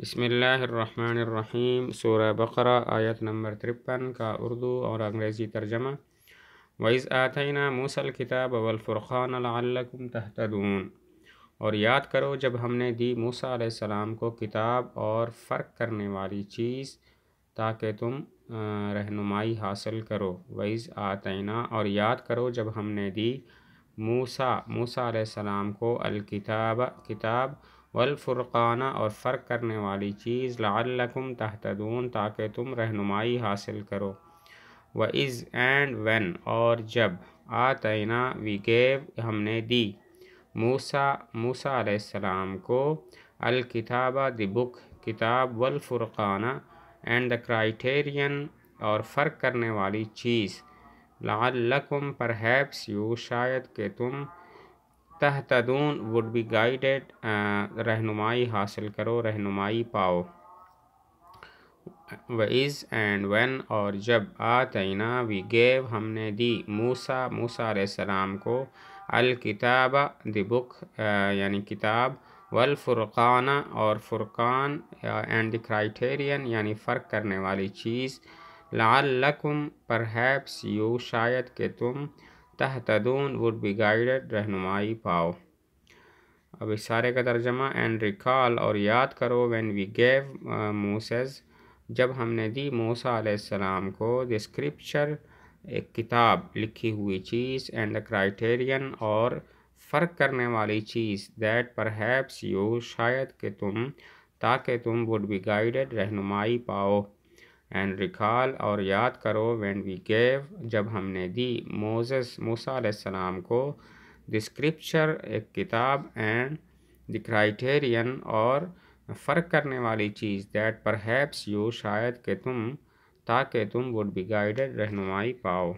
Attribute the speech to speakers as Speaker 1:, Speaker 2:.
Speaker 1: बसमीम सूर बकर आयत नंबर तिरपन का उर्दू और अंग्रेज़ी तर्जमा वज़ आतना मूसल किताब वलफ़ुरख़ान तहतदून और याद करो जब हमने दी मूसा सलाम को किताब और फ़र्क करने वाली चीज़ ताकि तुम रहनुमाई हासिल करो वैज़ आतना और याद करो जब हमने दी मूसा मूसा सलाम को अलकिताब किताब वलफ़ुराना और फ़र्क करने वाली चीज़ लाकुम तहतदून ताकि तुम रहनुमाई हासिल करो व इज़ एंड वन और जब आतना गेव हमने दी मूसा मूसा अलैहिस्सलाम को अल किताबा द बुक किताब वलफ़ुराना एंड द क्राइटेरियन और फ़र्क करने वाली चीज़ लाकुम पर हैप्स यू शायद के तुम तहतदून वुड बी गाइडेड रहनुमाई हासिल करो रहनुमाई पाओ व इज़ एंड वन और जब आतना वी गेव हमने दी मूसा मूसा सलाम को अल किताब द बुक यानी किताब वल फुरकाना और फुरकान एंड द क्राइटेरियन यानी फ़र्क करने वाली चीज़ लाल लकुम पर हैप्स यू शायद के तुम तहतदून वुड बी गाइडेड रहनुमाई पाओ अब इस सारे का तर्जमा एंड रिकॉल और याद करो व्हेन वी गेव मोसेज जब हमने दी मूसा आसमाम को दिस्क्रिप्चर एक किताब लिखी हुई चीज़ एंड द क्राइटेरियन और फ़र्क करने वाली चीज़ दैट पर हैप्स यू शायद कि तुम ताकि तुम वुड बी गाइडेड रहनुमाई पाओ एंड रिकॉल और याद करो वैन वी गेव जब हमने दी मोजस मूसम को द एक किताब एंड द क्राइटेरियन और फ़र्क करने वाली चीज़ दैट पर हैप्स यू शायद के तुम ताकि तुम वुड बी गाइडेड रहनुमाई पाओ